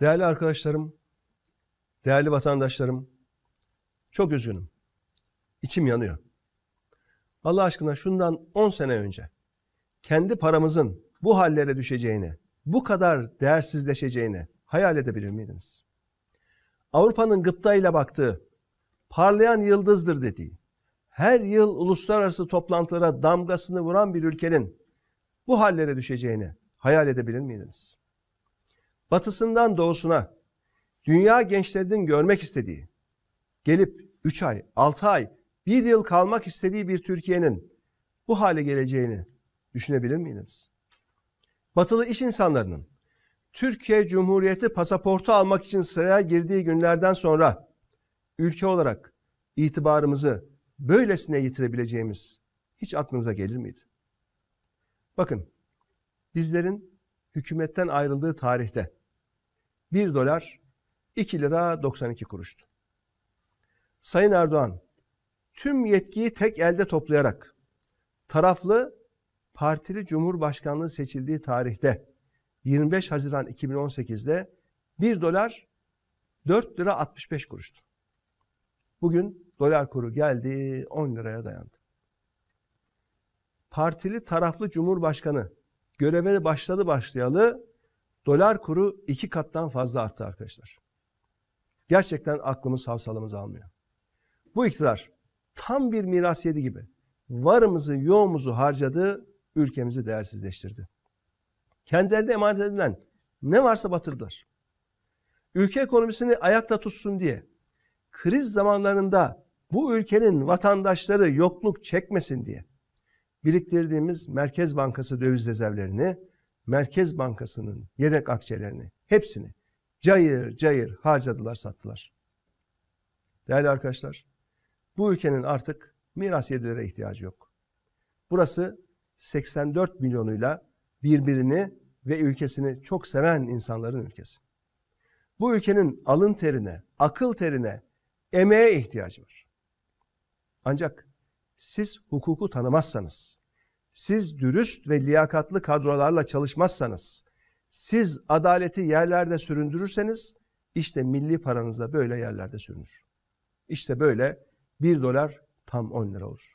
Değerli arkadaşlarım, değerli vatandaşlarım, çok üzgünüm. İçim yanıyor. Allah aşkına şundan 10 sene önce kendi paramızın bu hallere düşeceğini, bu kadar değersizleşeceğini hayal edebilir miydiniz? Avrupa'nın gıptayla baktığı, parlayan yıldızdır dediği, her yıl uluslararası toplantılara damgasını vuran bir ülkenin bu hallere düşeceğini hayal edebilir miydiniz? batısından doğusuna dünya gençlerinin görmek istediği, gelip 3 ay, 6 ay, 1 yıl kalmak istediği bir Türkiye'nin bu hale geleceğini düşünebilir miydiniz? Batılı iş insanlarının Türkiye Cumhuriyeti pasaportu almak için sıraya girdiği günlerden sonra ülke olarak itibarımızı böylesine yitirebileceğimiz hiç aklınıza gelir miydi? Bakın, bizlerin hükümetten ayrıldığı tarihte 1 dolar 2 lira 92 kuruştu. Sayın Erdoğan tüm yetkiyi tek elde toplayarak taraflı partili cumhurbaşkanlığı seçildiği tarihte 25 Haziran 2018'de 1 dolar 4 lira 65 kuruştu. Bugün dolar kuru geldi 10 liraya dayandı. Partili taraflı cumhurbaşkanı göreve başladı başlayalı Dolar kuru iki kattan fazla arttı arkadaşlar. Gerçekten aklımız havsalımız almıyor. Bu iktidar tam bir miras yedi gibi varımızı yoğumuzu harcadı, ülkemizi değersizleştirdi. Kendilerine emanet edilen ne varsa batırdılar. Ülke ekonomisini ayakta tutsun diye kriz zamanlarında bu ülkenin vatandaşları yokluk çekmesin diye biriktirdiğimiz Merkez Bankası döviz rezervlerini Merkez Bankası'nın yedek akçelerini hepsini cayır cayır harcadılar sattılar. Değerli arkadaşlar bu ülkenin artık miras yedilere ihtiyacı yok. Burası 84 milyonuyla birbirini ve ülkesini çok seven insanların ülkesi. Bu ülkenin alın terine, akıl terine, emeğe ihtiyacı var. Ancak siz hukuku tanımazsanız, siz dürüst ve liyakatlı kadrolarla çalışmazsanız, siz adaleti yerlerde süründürürseniz, işte milli paranız da böyle yerlerde sürünür. İşte böyle 1 dolar tam 10 lira olur.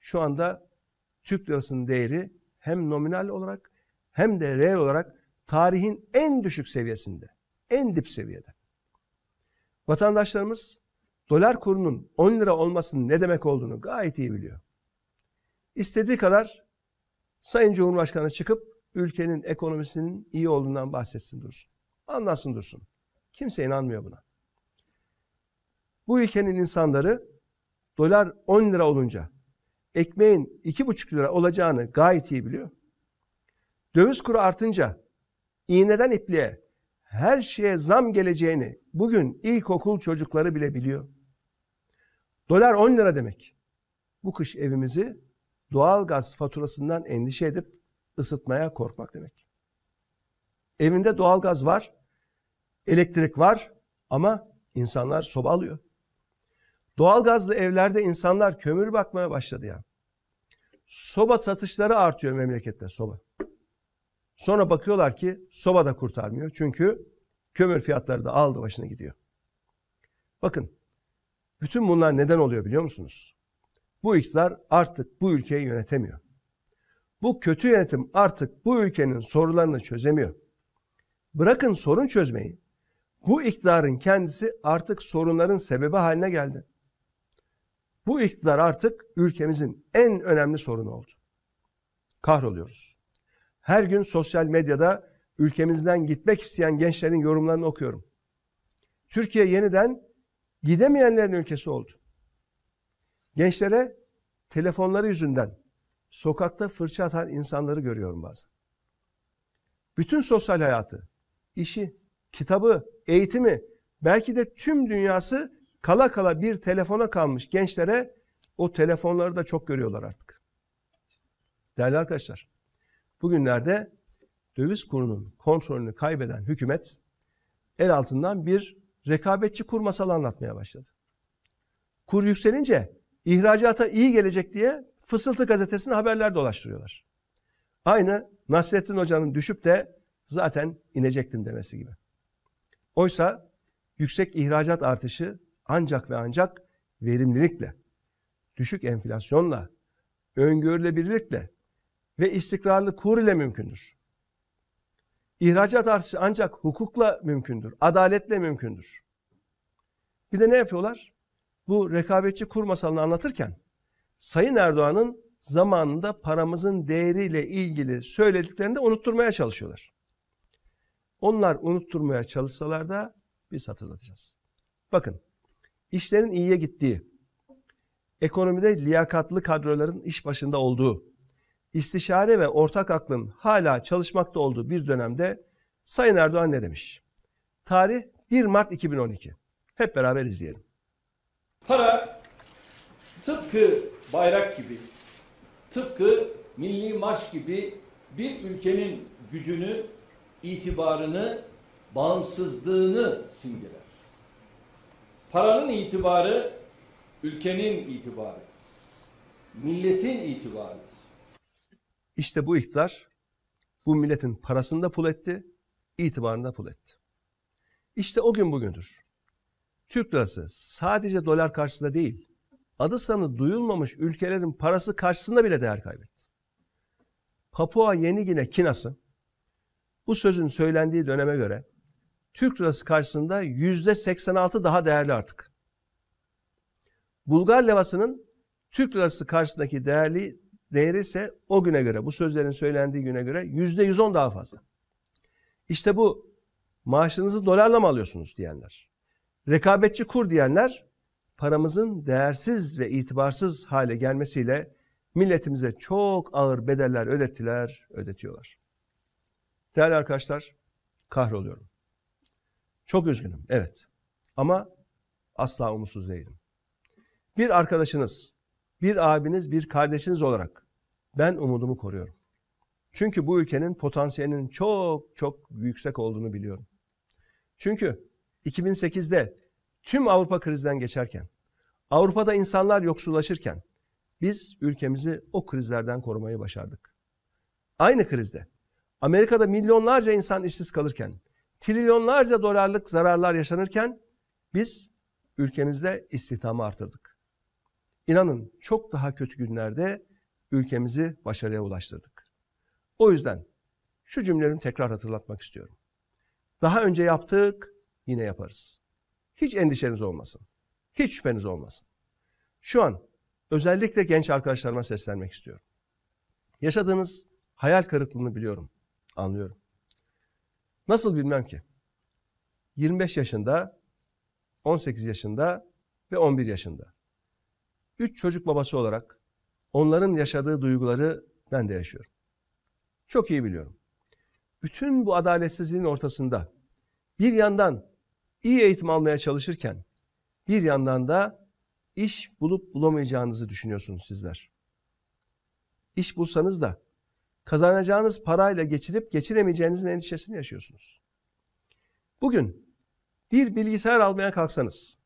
Şu anda Türk lirasının değeri hem nominal olarak hem de reel olarak tarihin en düşük seviyesinde, en dip seviyede. Vatandaşlarımız dolar kurunun 10 lira olmasının ne demek olduğunu gayet iyi biliyor istediği kadar Sayın Cumhurbaşkanı çıkıp ülkenin ekonomisinin iyi olduğundan bahsetsin Dursun. anlasın Dursun. Kimse inanmıyor buna. Bu ülkenin insanları dolar 10 lira olunca ekmeğin 2,5 lira olacağını gayet iyi biliyor. Döviz kuru artınca iğneden ipliğe her şeye zam geleceğini bugün ilkokul çocukları bile biliyor. Dolar 10 lira demek. Bu kış evimizi doğal gaz faturasından endişe edip ısıtmaya korkmak demek. Evinde doğal gaz var, elektrik var ama insanlar soba alıyor. Doğal gazlı evlerde insanlar kömür bakmaya başladı ya. Soba satışları artıyor memlekette soba. Sonra bakıyorlar ki soba da kurtarmıyor. Çünkü kömür fiyatları da aldı başına gidiyor. Bakın bütün bunlar neden oluyor biliyor musunuz? bu iktidar artık bu ülkeyi yönetemiyor. Bu kötü yönetim artık bu ülkenin sorularını çözemiyor. Bırakın sorun çözmeyi. Bu iktidarın kendisi artık sorunların sebebi haline geldi. Bu iktidar artık ülkemizin en önemli sorunu oldu. Kahroluyoruz. Her gün sosyal medyada ülkemizden gitmek isteyen gençlerin yorumlarını okuyorum. Türkiye yeniden gidemeyenlerin ülkesi oldu. Gençlere telefonları yüzünden sokakta fırça atan insanları görüyorum bazen. Bütün sosyal hayatı, işi, kitabı, eğitimi, belki de tüm dünyası kala kala bir telefona kalmış gençlere o telefonları da çok görüyorlar artık. Değerli arkadaşlar, bugünlerde döviz kurunun kontrolünü kaybeden hükümet el altından bir rekabetçi kur masalı anlatmaya başladı. Kur yükselince ihracata iyi gelecek diye Fısıltı gazetesinde haberler dolaştırıyorlar. Aynı Nasrettin Hoca'nın düşüp de zaten inecektim demesi gibi. Oysa yüksek ihracat artışı ancak ve ancak verimlilikle, düşük enflasyonla, öngörülebilirlikle ve istikrarlı kur ile mümkündür. İhracat artışı ancak hukukla mümkündür, adaletle mümkündür. Bir de ne yapıyorlar? bu rekabetçi kur masalını anlatırken Sayın Erdoğan'ın zamanında paramızın değeriyle ilgili söylediklerini de unutturmaya çalışıyorlar. Onlar unutturmaya çalışsalar da biz hatırlatacağız. Bakın, işlerin iyiye gittiği, ekonomide liyakatlı kadroların iş başında olduğu, istişare ve ortak aklın hala çalışmakta olduğu bir dönemde Sayın Erdoğan ne demiş? Tarih 1 Mart 2012. Hep beraber izleyelim. Para tıpkı bayrak gibi, tıpkı milli marş gibi bir ülkenin gücünü, itibarını, bağımsızlığını simgeler. Paranın itibarı ülkenin itibarı, milletin itibarıdır. İşte bu iktidar bu milletin parasında pul etti, itibarında pul etti. İşte o gün bugündür. Türk lirası sadece dolar karşısında değil, adı sanı duyulmamış ülkelerin parası karşısında bile değer kaybetti. Papua Yeni Gine Kinası bu sözün söylendiği döneme göre Türk lirası karşısında yüzde 86 daha değerli artık. Bulgar levasının Türk lirası karşısındaki değerli değeri ise o güne göre, bu sözlerin söylendiği güne göre yüzde 110 daha fazla. İşte bu maaşınızı dolarla mı alıyorsunuz diyenler. Rekabetçi kur diyenler paramızın değersiz ve itibarsız hale gelmesiyle milletimize çok ağır bedeller ödettiler, ödetiyorlar. Değerli arkadaşlar, kahroluyorum. Çok üzgünüm, evet. Ama asla umutsuz değilim. Bir arkadaşınız, bir abiniz, bir kardeşiniz olarak ben umudumu koruyorum. Çünkü bu ülkenin potansiyelinin çok çok yüksek olduğunu biliyorum. Çünkü 2008'de tüm Avrupa krizden geçerken, Avrupa'da insanlar yoksullaşırken biz ülkemizi o krizlerden korumayı başardık. Aynı krizde Amerika'da milyonlarca insan işsiz kalırken, trilyonlarca dolarlık zararlar yaşanırken biz ülkemizde istihdamı artırdık. İnanın çok daha kötü günlerde ülkemizi başarıya ulaştırdık. O yüzden şu cümlelerimi tekrar hatırlatmak istiyorum. Daha önce yaptık, yine yaparız. Hiç endişeniz olmasın. Hiç şüpheniz olmasın. Şu an özellikle genç arkadaşlarıma seslenmek istiyorum. Yaşadığınız hayal kırıklığını biliyorum, anlıyorum. Nasıl bilmem ki? 25 yaşında, 18 yaşında ve 11 yaşında. Üç çocuk babası olarak onların yaşadığı duyguları ben de yaşıyorum. Çok iyi biliyorum. Bütün bu adaletsizliğin ortasında bir yandan iyi eğitim almaya çalışırken bir yandan da iş bulup bulamayacağınızı düşünüyorsunuz sizler. İş bulsanız da kazanacağınız parayla geçinip geçinemeyeceğinizin endişesini yaşıyorsunuz. Bugün bir bilgisayar almaya kalksanız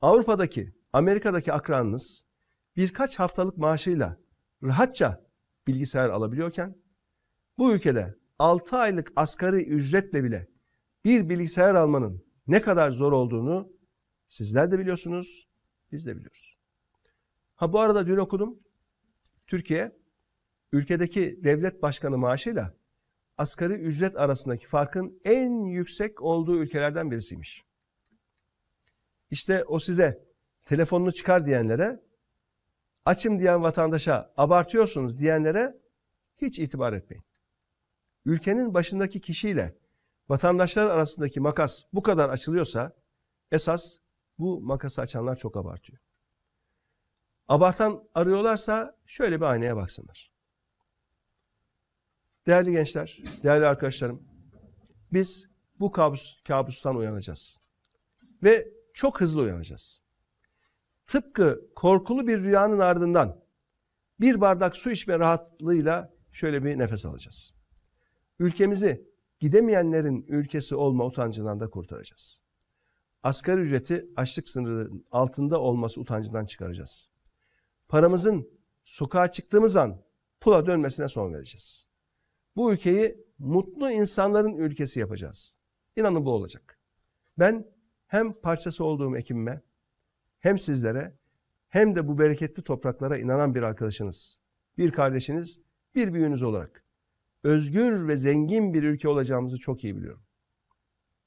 Avrupa'daki, Amerika'daki akranınız birkaç haftalık maaşıyla rahatça bilgisayar alabiliyorken bu ülkede 6 aylık asgari ücretle bile bir bilgisayar almanın ne kadar zor olduğunu sizler de biliyorsunuz, biz de biliyoruz. Ha bu arada dün okudum. Türkiye ülkedeki devlet başkanı maaşıyla asgari ücret arasındaki farkın en yüksek olduğu ülkelerden birisiymiş. İşte o size telefonunu çıkar diyenlere, açım diyen vatandaşa abartıyorsunuz diyenlere hiç itibar etmeyin. Ülkenin başındaki kişiyle vatandaşlar arasındaki makas bu kadar açılıyorsa esas bu makası açanlar çok abartıyor. Abartan arıyorlarsa şöyle bir aynaya baksınlar. Değerli gençler, değerli arkadaşlarım, biz bu kabus, kabustan uyanacağız. Ve çok hızlı uyanacağız. Tıpkı korkulu bir rüyanın ardından bir bardak su içme rahatlığıyla şöyle bir nefes alacağız. Ülkemizi gidemeyenlerin ülkesi olma utancından da kurtaracağız. Asgari ücreti açlık sınırının altında olması utancından çıkaracağız. Paramızın sokağa çıktığımız an pula dönmesine son vereceğiz. Bu ülkeyi mutlu insanların ülkesi yapacağız. İnanın bu olacak. Ben hem parçası olduğum ekimime, hem sizlere, hem de bu bereketli topraklara inanan bir arkadaşınız, bir kardeşiniz, bir büyüğünüz olarak özgür ve zengin bir ülke olacağımızı çok iyi biliyorum.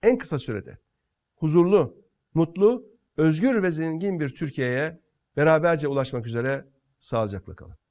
En kısa sürede huzurlu, mutlu, özgür ve zengin bir Türkiye'ye beraberce ulaşmak üzere sağlıcakla kalın.